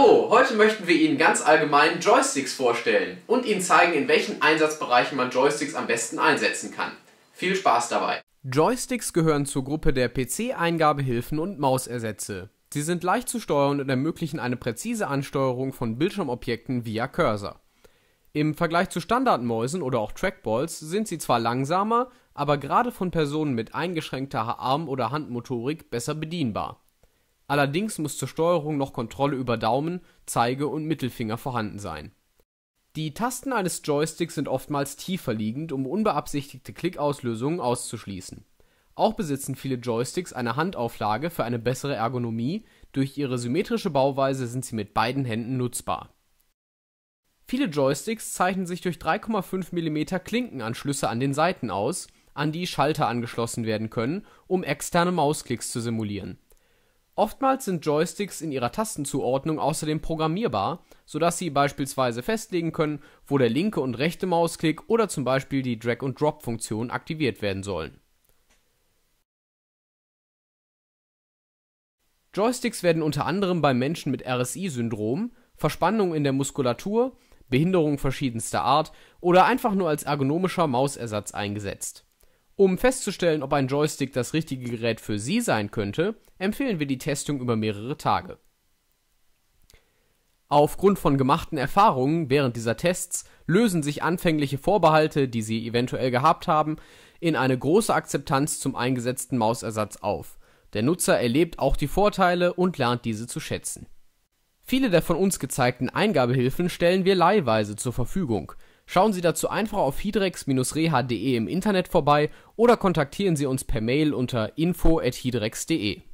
Hallo, heute möchten wir Ihnen ganz allgemein Joysticks vorstellen und Ihnen zeigen, in welchen Einsatzbereichen man Joysticks am besten einsetzen kann. Viel Spaß dabei! Joysticks gehören zur Gruppe der PC-Eingabehilfen und Mausersätze. Sie sind leicht zu steuern und ermöglichen eine präzise Ansteuerung von Bildschirmobjekten via Cursor. Im Vergleich zu Standardmäusen oder auch Trackballs sind sie zwar langsamer, aber gerade von Personen mit eingeschränkter Arm- oder Handmotorik besser bedienbar. Allerdings muss zur Steuerung noch Kontrolle über Daumen, Zeige und Mittelfinger vorhanden sein. Die Tasten eines Joysticks sind oftmals tiefer liegend, um unbeabsichtigte Klickauslösungen auszuschließen. Auch besitzen viele Joysticks eine Handauflage für eine bessere Ergonomie, durch ihre symmetrische Bauweise sind sie mit beiden Händen nutzbar. Viele Joysticks zeichnen sich durch 3,5 mm Klinkenanschlüsse an den Seiten aus, an die Schalter angeschlossen werden können, um externe Mausklicks zu simulieren Oftmals sind Joysticks in ihrer Tastenzuordnung außerdem programmierbar, sodass Sie beispielsweise festlegen können, wo der linke und rechte Mausklick oder zum Beispiel die Drag-and-Drop-Funktion aktiviert werden sollen. Joysticks werden unter anderem bei Menschen mit RSI-Syndrom, Verspannung in der Muskulatur, Behinderung verschiedenster Art oder einfach nur als ergonomischer Mausersatz eingesetzt um festzustellen, ob ein Joystick das richtige Gerät für Sie sein könnte, empfehlen wir die Testung über mehrere Tage. Aufgrund von gemachten Erfahrungen während dieser Tests lösen sich anfängliche Vorbehalte, die Sie eventuell gehabt haben, in eine große Akzeptanz zum eingesetzten Mausersatz auf. Der Nutzer erlebt auch die Vorteile und lernt diese zu schätzen. Viele der von uns gezeigten Eingabehilfen stellen wir leihweise zur Verfügung – Schauen Sie dazu einfach auf hydrex-reha.de im Internet vorbei oder kontaktieren Sie uns per Mail unter info@hydrex.de.